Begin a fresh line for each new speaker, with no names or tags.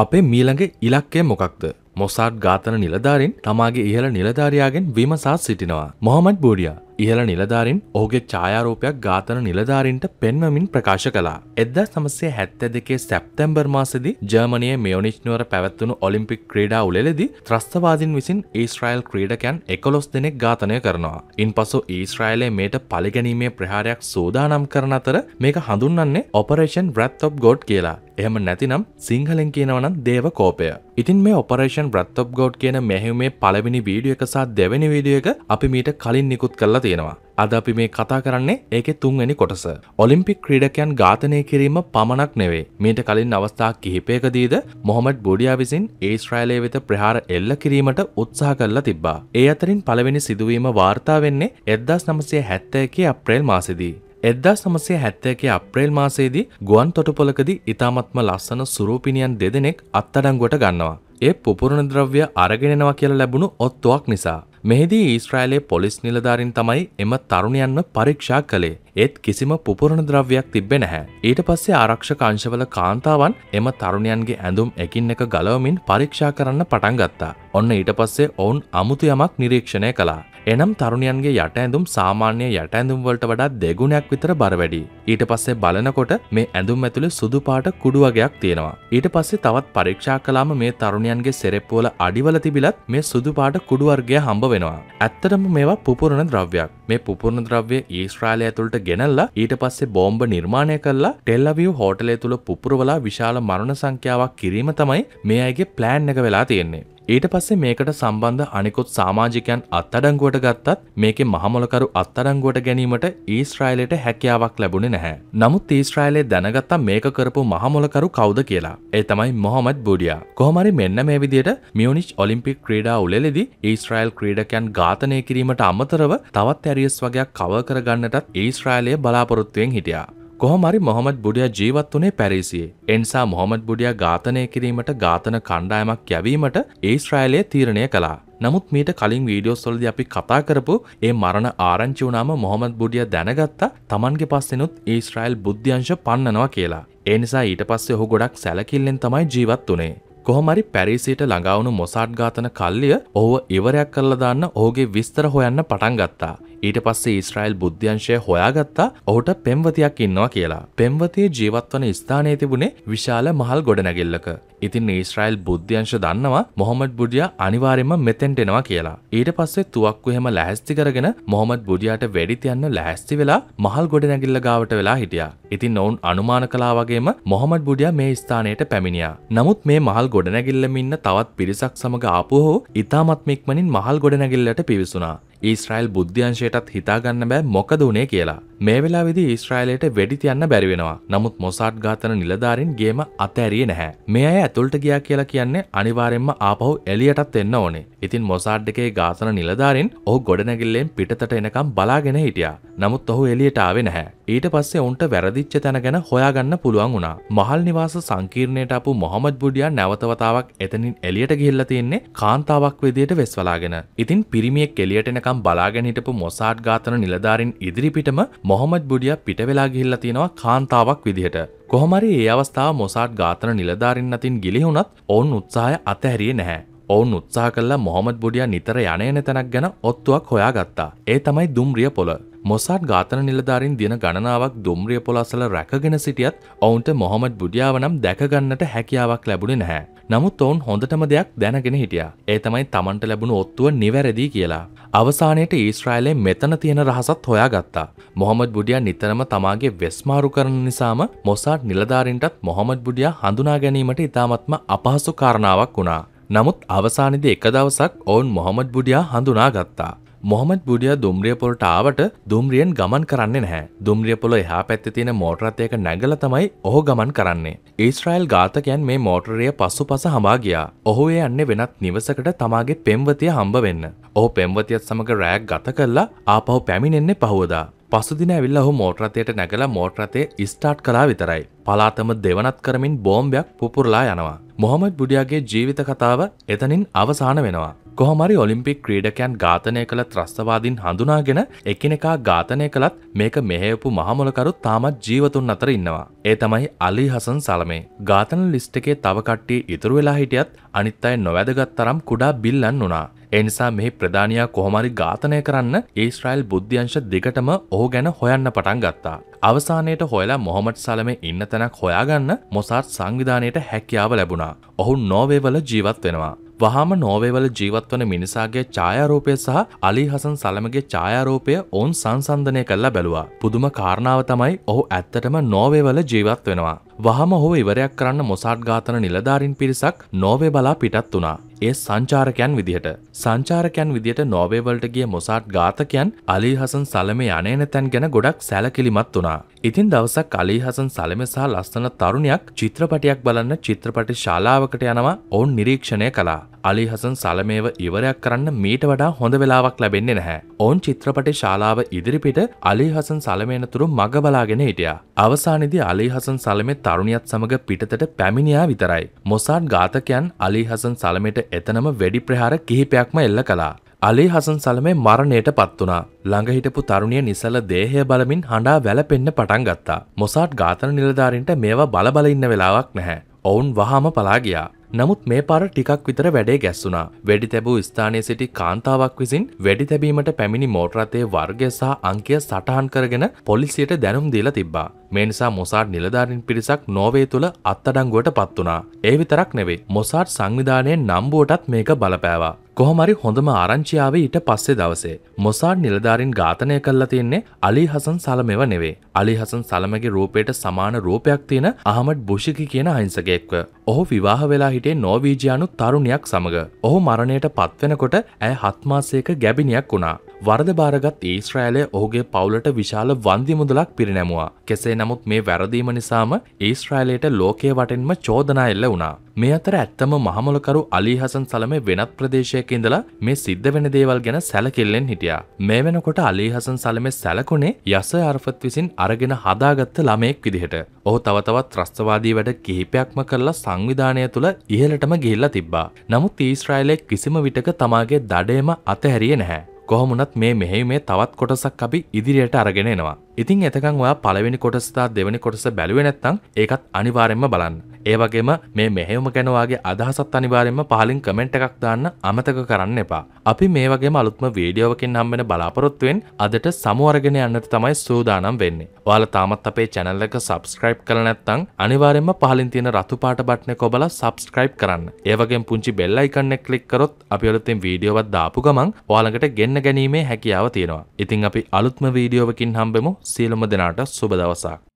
අපේ මීළඟ ඉලක්කය මොකක්ද මොසාට් ඝාතන නිලධාරින් තමාගේ ඉහළ නිලධාරයාගෙන් විමසාත් සිටිනවා. මොහමඩ් බෝඩියා ඉහළ නිලධාරින් ඔහුගේ ඡායාරූපයක් ඝාතන නිලධාරින්ට පෙන්වමින් ප්‍රකාශ කළා. එදදා සමසය හැත්ත දෙකේ සැප්තැම්බර් මාසදි ජර්මනය මියෝනිශ්නුවර පැවැත්වුණු ඔලිම්පික් ක්‍රීඩා උලෙදි ත්‍රස්තවාදින් විසින් ඊස්රයිල් ක්‍රීඩකැන් එකොලොස් දෙනෙක් ඝාතනය කරනවා. ඉන් පසු ඊස්රයිලේ මේට පලිගැනීමේ ප්‍රහාරයක් සූදානම් කරන අතර මේක හඳුන්න්නේ ඔපරේෂන් රැත්තොප් ගොඩ් කියලා එහම නැතිනම් සිංහලෙන් කියනවනම් දේව කෝපය. ඉතින් මේ ඔපරේෂන් බ්‍රත්තප් ගෝඩ් කියන මෙහෙමේ පළවෙනි වීඩිය එක සහ දෙවැනි වීඩිය එක අපි මීට කලින් නිකුත් කරලා තියෙනවා. අද අපි මේ කතා කරන්නේ ඒකෙ තුන්වැනි කොටස. ඔලිම්පික් ක්‍රීඩකයන් ඝාතනය කිරීම පමණක් නෙවේ. මීට කලින් අවස්ථා කිහිපයකදීද මොහොමඩ් බොඩියා විසින් ඊශ්‍රායලයේ වෙත ප්‍රහාර එල්ල කිරීමට උත්සාහ කරලා තිබ්බා. ඒ අතරින් පළවෙනි සිදුවීම වාර්තා වෙන්නේ 1971 අප්‍රේල් මාසෙදී. එද්දා සමසය හැත්තයකේ අප්‍රේල් මාසේදී ගුවන් තොටුපොලකදි ඉතාමත්ම ලස්සන සුරූපිනියන් දෙදෙනෙක් අත්තඩංගොට ගන්නවා. ඒ පුපුරණ ද්‍රව්‍ය අරගෙනෙනවා කියලා ලැබුණු ඔත්තුවක් නිසා. මෙහිදී ඊස්ට්‍රයිලේ පොලිස් නිලධාරින් තමයි එම තරුණයන්ව පරීක්ෂා කළේ ඒත් කිසිම පුපුරණ ද්‍රව්‍යයක් තිබෙන හැ. ඊට පස්සේ ආරක්ෂක අංශවල කාන්තාවන් එම තරුණයන්ගේ ඇඳුම් එකින් එක ගලවමින් පරීක්ෂා කරන්න පටන් ගත්තා. ඔන්න ඊට පස්සේ ඔවුන් අමුතු යමක් නිරීක්ෂණය කලා. එනම් තරුණයන්ගේ යට ඇඳුම් සාමාන්‍ය යට ඇඳුම් වලට වඩා දෙගුණයක් විතර බර වැඩි. ඊට පස්සේ බලනකොට මේ ඇඳුම් ඇතුලේ සුදු පාට කුඩු වගයක් තියෙනවා. ඊට පස්සේ තවත් පරීක්ෂා කළාම මේ තරුණයන්ගේ සෙරෙප්පුවල අඩිවල තිබිලත් මේ සුදු පාට කුඩු වර්ගය හම්බ වෙනවා. ඇත්තටම මේවා පුපුරන ද්‍රව්‍යයක්. මේ පුපුරන ද්‍රව්‍ය ඊස්ට්‍රාලය ඇතුළට ගෙනල්ලා ඊට පස්සේ බෝම්බ නිර්මාණය කල්ලා ටෙල්ලවිය් හෝටලේ තුළ පුපුරවලා විශාල මරණ සංඛ්‍යාවක් කිරීම තමයි මේ අයගේ ප්ලෑන් එක වෙලා තියෙන්නේ. ඊට පස්සේ මේකට සම්බන්ධ අනිකුත් සාමාජිකයන් අත්අඩංගුවට ගත්තත් මේකේ මහමොලකරු අත්අඩංගුවට ගැනීමට ඊස්රායිලයට හැකියාවක් ලැබුණේ නැහැ. නමුත් ඊස්රායිලේ දැනගත්තා මේක කරපු මහමොලකරු කවුද කියලා. ඒ තමයි මොහමඩ් බුඩියා. කොහොමරි මෙන්න මේ විදිහට මියුනිච් ඔලිම්පික් ක්‍රීඩා උළෙලෙදි ඊස්රායිල් ක්‍රීඩකයන් ඝාතනය කිරීමට අමතරව තවත් ඇරියස් වගේක් කවර් කරගන්නටත් ඊස්රායිලය බලාපොරොත්තුවෙන් හිටියා. කොහොමරි මොහොමද බුඩිය ජීවත් වනේ පැරිසියේ. එන්සා මොහොමද බුඩිය ඝාතනය කිරීමට ඝාතන කණ්ඩායමක් යැවීමට ඒස්ට්‍රයිලය තීරණය කලා. නමුත් මීට කලින් වීඩියෝ සොල්ද අපි කතා කරපු ඒ මරණ ආරංචි වුණාම මොහොමද බුඩිය දැනගත්තා තමන්ගේ පස්සෙනුත් ඒස්ට්‍රයිල් බුද්ධ්‍යංශ පන්නනවා කියලා. ඒ නිසා ඊට පස්සේ ඔහු ගොඩක් සැලකිල්ලෙන් තමයි ජීවත් වනේ. කොහොමරි පැරිසිට ළඟාවුණු මොසාට් ඝාතන කල්ලිය ඔහුව ඉවරයක් කරලා දාන්න ඔහුගේ විස්තර හොයන්න පටන් ගත්තා. ඊට පස්සේ ඊස්රායිල් බුද්ධ්‍යංශය හොයාගත්තා ඔහුට පෙම්වතියක් ඉන්නවා කියලා. පෙම්වතිය ජීවත්වන ස්ථානයේ තිබුණේ විශාල මහල් ගොඩනැගිල්ලක. ඉතින් ඊස්රායිල් බුද්ධ්‍යංශ දන්නවා මොහොමඩ් බුඩියා අනිවාර්යයෙන්ම මෙතෙන්ට එනවා කියලා. ඊට පස්සේ තුවක්කු එහෙම ලැහැස්ති කරගෙන මොහොමඩ් බුඩියාට වෙඩි තියන්න ලැහැස්ති වෙලා මහල් ගොඩනැගිල්ල ගාවට වෙලා හිටියා. ඉතින් ඔවුන් අනුමාන කළා වගේම මොහොමඩ් බුඩියා මේ ස්ථානයට පැමිණියා. නමුත් මේ මහල් ගොඩනැගිල්ලමින්න තවත් පිරිසක් සමඟ ආපුහෝ ඉතාමත්මෙක්මනින් මහල් ගොඩනැගිල්ලට පිවිසුනා ඊස්රයිල් බුද්ධ්‍යංශයටත් හිතාගන්න බෑ මොකද වනේ කියලා. මේ වෙලා විදි ඊස්ට්‍රයිලයට වැඩි තියන්න බැරිවෙනවා නමුත් මොසාට් ඝාතන නිලධාරින් ගේම අතැරිය නැහැ. මේ අය ඇතුළට ගියා කියලා කියන්නේ අනිවාරෙන්ම ආපහු එලියටත් එන්න ඕනේ. ඉතින් මොසාට් එකේ ඝාතන නිලධාරින් ඔහු ගොඩනැගිල්ලෙන් පිටතට එනකම් බලාගෙන හිටියා. නමුත් ඔහු එලියට ආවේ නැහැ. ඊට පස්සේ ඔවුන්ට වැරදිච්ච තැන ගැන හොයාගන්න පුළුවන් වුණා. මහල් නිවාස සංකීර්ණයට ආපු මොහමඩ් බුඩියා නැවතවතාවක් එතනින් එලියට ගිහිල්ලා තියෙන්නේ කාන්තාවක් විදියට වෙස්වලාගෙන. ඉතින් පිරිමියෙක් එලියට එනකම් වෙනකම් බලාගෙන හිටපු මොසාට් ඝාතන නිලධාරීන් ඉදිරිපිටම මොහොමඩ් බුඩියා පිට වෙලා ගිහිල්ලා තියෙනවා කාන්තාවක් විදිහට. කොහොමරි ඒ අවස්ථාව මොසාට් ඝාතන නිලධාරීන් අතින් ගිලිහුණත් ඔවුන් උත්සාහය අතහැරියේ නැහැ. ඔවුන් උත්සා කල්ලා මොහොමද බුඩිය නිතර යනයන තැනක් ගැන ඔත්තුවක් හොයා ගත්තා. ඒ තමයි දුම්රිය පොළ මොසාට් ඝාතන නිලධාරින් දින ගණනාවක් දුම්රිය පොලසල රැකගෙන සිටියත් ඔවුන්ට මොහොමඩ් බුඩියාව නම් දැකගන්නට හැකියාවක් ලැබුණේ නැහැ. නමුත් ඔවුන් හොඳටම දෙයක් දැනගෙන හිටියා. ඒ තමයි Tamanට ලැබුණු ඔත්තුව නිවැරදි කියලා. අවසානයට ඊස්රායලේ මෙතන තියෙන රහසත් හොයාගත්තා. මොහොමඩ් බුඩියා නිතරම තමාගේ වෙස්මාරු කරන නිසාම මොසාට් නිලධාරින්ටත් මොහොමඩ් බුඩියා හඳුනා ගැනීමට ඉතාමත්ම අපහසු කාරණාවක් වුණා. නමුත් අවසානිදි එක දවසක් ඔවුන් මොහොමඩ් බුඩියා හඳුනාගත්තා. මොහමද බුඩිය දුම්රිය පොලට ආවට දුම්රියෙන් ගමන් කරන්නේ නැහැ. දුම්රිය පොල එහා පැත්තේ තියෙන මෝටරත් එක නැගලා තමයි ඔහු ගමන් කරන්නේ. ඊශ්‍රායල් ඝාතකයන් මේ මෝටරය පසුපස හඹා ගියා. ඔහු ඒ යන්නේ වෙනත් නිවසකට තමාගේ පෙම්වතිය හම්බ වෙන්න. ඔහු පෙම්වතියත් සමග රෑක් ගත කරලා ආපහු පැමිණෙන්නේ පහවදා. පසුදින ඇවිල්ල හු මෝට්‍රතයට නැගලා මෝට්‍රතේ ස්ටාට් කලා විතරයි. පලාතම දෙවනත් කරමින් බෝම්භයක් පුපුරලා යනවා. මොහමද බුඩියාගේ ජීවිත කතාව එතනින් අවසාන වෙනවා. කොහමරි ඔලිම්පික් ක්‍රීඩකයන් ඝාතනය කළ ත්‍රස්තවාදීන් හඳුනාගෙන එකිනෙකා ඝාතනය කළත් මේක මෙහෙයපු මහමොලකරු තාමත් ජීවතුන් අතර ඉන්නවා. ඒ තමයි අලි හසන් සලමේ. ඝාතන ලිස්ට් එකේ තව කට්ටිය ඉතුරු වෙලා හිටියත් අනිත් අය නොවැදගත් තරම් කුඩා බිල්ලන් වුණා. එනිසා මෙහි ප්‍රධානයා කොහොමරි ඝාතනය කරන්න ඊස්රයිල් බුද්ධ්‍යංශ දෙකටම ඔහු ගැන හොයන්න පටන් ගත්තා. අවසානයට හොයලා මොහොමට් සලම ඉන්න තැනක් හොයාගන්න මොසාත් සංවිධානයට හැකියාව ලැබුණා. ඔහු නෝවේවල ජීවත් වෙනවා. වහාම නෝවේවල ජීවත්වන මිනිසාගේ ඡායාරූපය සහ අලි හසන් සලමගේ ඡායාරූපය ඔවුන් සංසන්ධනය කළා බැලුවා. පුදුම කාරණාව තමයි ඔහු ඇත්තටම නෝවේවල ජීවත් වෙනවා. වහාම ඔහු ඉවරයක් කරන්න මොසාට් ඝාතන නිලධාරීන් පිරිසක් නෝවේ බලා පිටත් වුණා. ඒ සංචාරකයන් විදිහට. සංචාරකයන් විදිහට නෝබේවලට ගිය මොසාට් ඝාතකයන් අලී හසන් සලමේ අනේන තැන් ගැන ගොඩක් සැලකිලිමත් වුණා. ඉතින් දවසක් අලී හසන් සලමේ සහ ලස්සන තරුණියක් චිත්‍රපටයක් බලන්න චිත්‍රපට ශාලාවකට යනවා ඔවුන් නිරීක්ෂණය කළා. අලිහසන් සලමේව ඉවරයක් කරන්න මීට වඩා හොඳ වෙලාවක් ලැබෙන්නේ නැහැ. ඔවුන් චිත්‍රපටි ශාලාව ඉදිරිපිට අලිහසන් සලමේනතුරු මග බලාගෙන හිටියා. අවසානයේදී අලිහසන් සලමේ තරුණියත් සමග පිටතට පැමිණියා විතරයි. මොසාඩ් ඝාතකයන් අලිහසන් සලමේට එතනම වෙඩි ප්‍රහාර කිහිපයක්ම එල්ල කළා. අලිහසන් සලමේ මරණයට පත් වුණා. ළඟ හිටපු තරුණිය නිසල දේහය බලමින් හඬා වැළපෙන්න පටන් ගත්තා. මොසාඩ් ඝාතන නිලධාරීන්ට මේවා බලබල ඉන්න වෙලාවක් නැහැ. ඔවුන් වහාම පලා ගියා. නමුත් මේ පාර ටිකක් විතර වැඩේ ගැස්සුනා. වැඩි තැබූ ස්ථානයේ සිටි කාන්තාවක් විසින් වැඩි තැබීමට පැමිණි මෝටරතේ වර්ගය සහ අංකය සටහන් කරගෙන පොලිසියට දැනුම් දීලා තිබ්බා. මේනිසා මොසාට් නිලධාරින් පිරිසක් නොවේ තුළ අත්තඩංගුවට පත්වනා. ඒ විතරක් නෙවේ මොසාට් සංවිධානයෙන් නම්බුවටත් මේක බලපෑවා. කොහොමරි හොඳම ආරංචියාවේ ඊට පස්සේ දවසේ මොසාඩ් නිලධාරින් ඝාතනය කරලා තියෙන්නේ අලි හසන් සලමෙව නෙවෙයි. අලි හසන් සලමගේ රූපයට සමාන රූපයක් තියෙන අහමඩ් බුෂිකි කියන අහිංසකයෙක්ව. ඔහු විවාහ වෙලා හිටියේ නෝවීජියානු තරුණියක් සමග. ඔහු මරණයට පත්වෙනකොට ඇය හත් මාසයක ගැබිනියක් වුණා. වරද භාරගත් ඊස්්‍රෑලය ඔහුගේ පවුලට විශාල වන්දි මුදලක් පිරිනැමවා. කෙසේ නමුත් මේ වැරදීම නිසාම ඊස්්‍රෑලයට ලෝකය වටෙන්ම චෝදනා එල්ල වුණා. මේ අතර ඇත්තම මහමලකරු අලිහසන් සලම වෙනත් ප්‍රදේශයක ඉඳලා මේ සිද්ධ වෙන දේවල් ගැන සැලකිල්ලෙන් හිටියා. මේ වෙනකොට අලිහසන් සලමේ සැලකුණේ යස අර්ෆත් විසින් අරගෙන හදාගත්ත ළමයෙක් විදිහට. ඔහු තව තවත් ත්‍රස්තවාදී වැඩ කිහිපයක්ම කරලා සංවිධානය තුල ඉහළටම ගිහිල්ලා තිබ්බා. නමුත් ඊශ්‍රායලයේ කිසිම විටක තමාගේ දඩේම අතහැරියේ නැහැ. කොහොමුණත් මේ මෙහෙමේ තවත් කොටසක් අපි ඉදිරියට අරගෙන එනවා. ඉතින් එතකන් ඔයා පළවෙනි කොටස්ථා දෙවැනි කොටස බැලුවේ නැත්තම් ඒකත් අනිවාර්යෙන්ම බලන්න. ඒවගේම මේ මෙහෙම ගැනවාගේ අදහසත් අනිවාරෙන්ම පහලින් කමෙන්ට් එකක් දාන්න අමතක කරන්න එපා අපි මේ වගේ අලුත්ම වීඩියෝවකින් හම්බෙන බලාපොරොත්තුවෙන් අදට සමුවරගෙන යන්නට තමයි සූදානම් වෙන්නේ වාල තාමත් අපේ චැනල් එක සබස්ක්‍රයිබ් කළ නැත්තං අනිවාරෙන්ම පහලින් තියෙන රතු පාට බට්න කොබල සබස්ක්‍රයිබ් කරන්න ඒවගේ පුංචි බෙල්ලයිකන්නෙක් කලික් කරොත් අපි අලුතින් වීඩියෝවත් දාපු ගමන් වාලඟට ගෙන්න්න ගැනීමේ හැකියාව තියෙනවා ඉතිං අපි අලුත්ම වීඩියෝවකින් හම්බෙමු සියලුම දෙනාට සුබදවසක්